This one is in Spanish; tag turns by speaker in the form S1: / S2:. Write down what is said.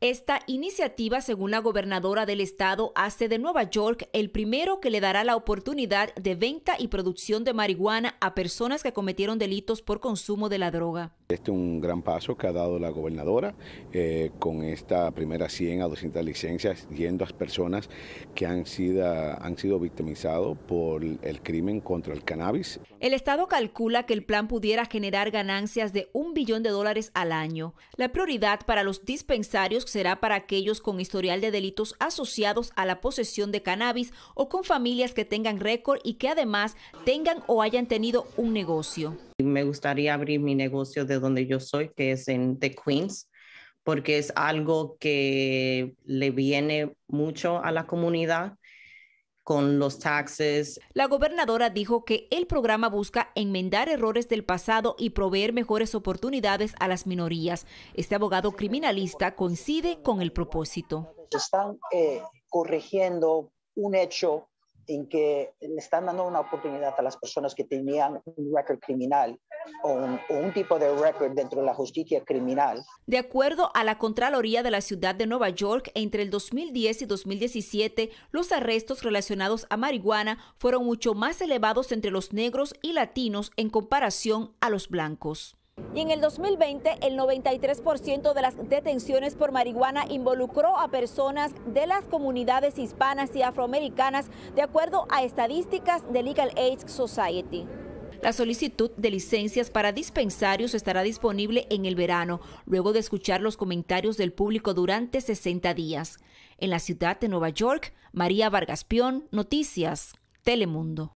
S1: Esta iniciativa, según la gobernadora del estado, hace de Nueva York el primero que le dará la oportunidad de venta y producción de marihuana a personas que cometieron delitos por consumo de la droga.
S2: Este es un gran paso que ha dado la gobernadora eh, con esta primera 100 a 200 licencias yendo a personas que han sido, han sido victimizados por el crimen contra el cannabis.
S1: El Estado calcula que el plan pudiera generar ganancias de un billón de dólares al año. La prioridad para los dispensarios será para aquellos con historial de delitos asociados a la posesión de cannabis o con familias que tengan récord y que además tengan o hayan tenido un negocio. Me gustaría abrir mi negocio de donde yo soy, que es en The Queens, porque es algo que le viene mucho a la comunidad con los taxes. La gobernadora dijo que el programa busca enmendar errores del pasado y proveer mejores oportunidades a las minorías. Este abogado criminalista coincide con el propósito. Están eh, corrigiendo un hecho en que le están dando una oportunidad a las personas que tenían un récord criminal o un, tipo de récord dentro de la justicia criminal. De acuerdo a la Contraloría de la Ciudad de Nueva York, entre el 2010 y 2017, los arrestos relacionados a marihuana fueron mucho más elevados entre los negros y latinos en comparación a los blancos. Y en el 2020, el 93% de las detenciones por marihuana involucró a personas de las comunidades hispanas y afroamericanas, de acuerdo a estadísticas de Legal Aid Society. La solicitud de licencias para dispensarios estará disponible en el verano, luego de escuchar los comentarios del público durante 60 días. En la ciudad de Nueva York, María Vargas Pion, Noticias, Telemundo.